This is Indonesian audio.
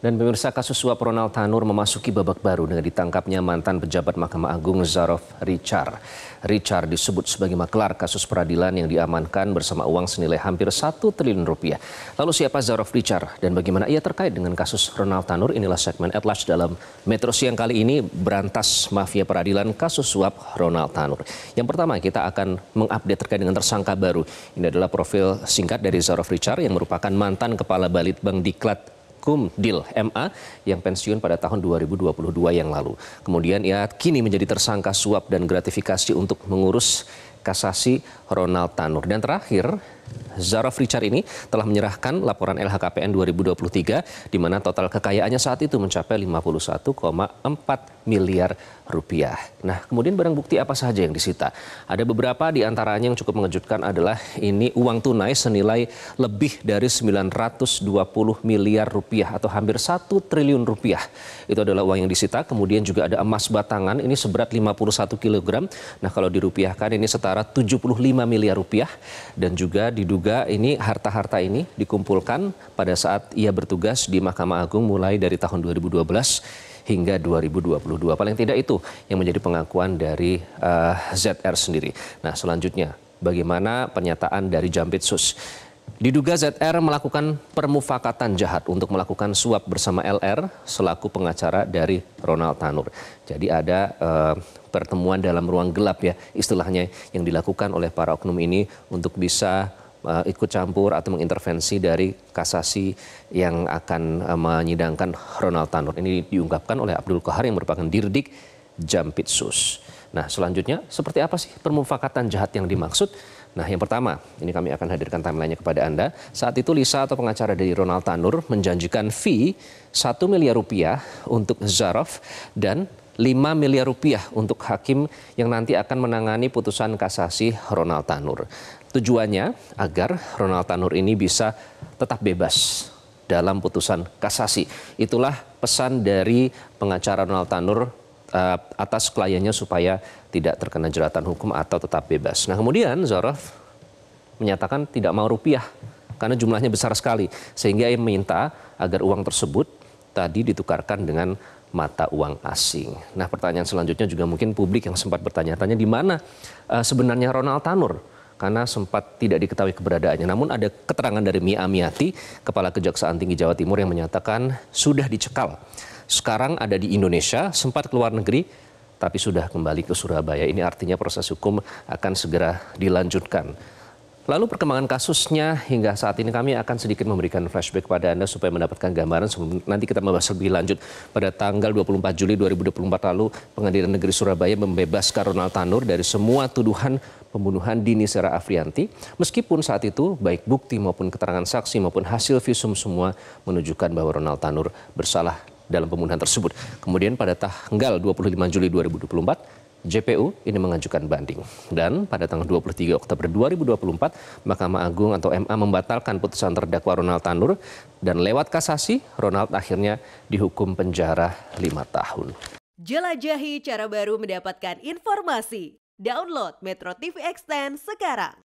Dan pemirsa kasus suap Ronald Tanur memasuki babak baru dengan ditangkapnya mantan pejabat Mahkamah Agung Zarov Richard. Richard disebut sebagai maklar kasus peradilan yang diamankan bersama uang senilai hampir satu triliun rupiah. Lalu siapa Zarov Richard dan bagaimana ia terkait dengan kasus Ronald Tanur? Inilah segmen At Large dalam Metro Siang kali ini berantas mafia peradilan kasus suap Ronald Tanur. Yang pertama kita akan mengupdate terkait dengan tersangka baru. Ini adalah profil singkat dari Zarov Richard yang merupakan mantan kepala Balit Bank Diklat Dil MA yang pensiun pada tahun 2022 yang lalu. Kemudian ia kini menjadi tersangka suap dan gratifikasi untuk mengurus kasasi Ronald Tanur. Dan terakhir, Zaraf Richard ini telah menyerahkan laporan LHKPN 2023 di mana total kekayaannya saat itu mencapai 51,4 miliar rupiah. Nah, kemudian barang bukti apa saja yang disita? Ada beberapa di antaranya yang cukup mengejutkan adalah ini uang tunai senilai lebih dari 920 miliar rupiah atau hampir 1 triliun rupiah. Itu adalah uang yang disita. Kemudian juga ada emas batangan ini seberat 51 kilogram. Nah, kalau dirupiahkan ini setara 75 miliar rupiah dan juga diduga juga ini harta-harta ini dikumpulkan pada saat ia bertugas di Mahkamah Agung mulai dari tahun 2012 hingga 2022. Paling tidak itu yang menjadi pengakuan dari uh, eh, ZR sendiri. Nah, selanjutnya bagaimana pernyataan dari Jampitsus? Diduga ZR melakukan permufakatan jahat untuk melakukan suap bersama LR selaku pengacara dari Ronald Tanur. Jadi ada uh, pertemuan dalam ruang gelap ya istilahnya yang dilakukan oleh para oknum ini untuk bisa uh, ikut campur atau mengintervensi dari kasasi yang akan uh, menyidangkan Ronald Tanur. Ini diungkapkan oleh Abdul Kohar yang merupakan dirdik Jampitsus. Nah, selanjutnya seperti apa sih permufakatan jahat yang dimaksud? Nah, yang pertama, ini kami akan hadirkan timelinenya kepada Anda. Saat itu Lisa atau pengacara dari Ronald Tanur menjanjikan fee 1 miliar rupiah untuk Zarov dan 5 miliar rupiah untuk hakim yang nanti akan menangani putusan kasasi Ronald Tanur. Tujuannya agar Ronald Tanur ini bisa tetap bebas dalam putusan kasasi. Itulah pesan dari pengacara Ronald Tanur eh, atas kliennya supaya tidak terkena jeratan hukum atau tetap bebas. Nah kemudian Zorov menyatakan tidak mau rupiah karena jumlahnya besar sekali sehingga ia meminta agar uang tersebut tadi ditukarkan dengan mata uang asing. Nah, pertanyaan selanjutnya juga mungkin publik yang sempat bertanya-tanya di mana uh, sebenarnya Ronald Tanur karena sempat tidak diketahui keberadaannya. Namun ada keterangan dari Mia Miati, Kepala Kejaksaan Tinggi Jawa Timur yang menyatakan sudah dicekal. Sekarang ada di Indonesia, sempat keluar negeri, tapi sudah kembali ke Surabaya. Ini artinya proses hukum akan segera dilanjutkan. Lalu perkembangan kasusnya hingga saat ini kami akan sedikit memberikan flashback kepada Anda supaya mendapatkan gambaran sebelum nanti kita membahas lebih lanjut. Pada tanggal 24 Juli 2024 lalu Pengadilan Negeri Surabaya membebaskan Ronald Tanur dari semua tuduhan pembunuhan Dini Sera Afrianti. Meskipun saat itu baik bukti maupun keterangan saksi maupun hasil visum semua menunjukkan bahwa Ronald Tanur bersalah dalam pembunuhan tersebut. Kemudian pada tanggal 25 Juli 2024 JPU ini mengajukan banding. Dan pada tanggal 23 Oktober 2024, Mahkamah Agung atau MA membatalkan putusan terdakwa Ronald Tanur dan lewat kasasi, Ronald akhirnya dihukum penjara 5 tahun. Jelajahi cara baru mendapatkan informasi. Download Metro TV Extend sekarang.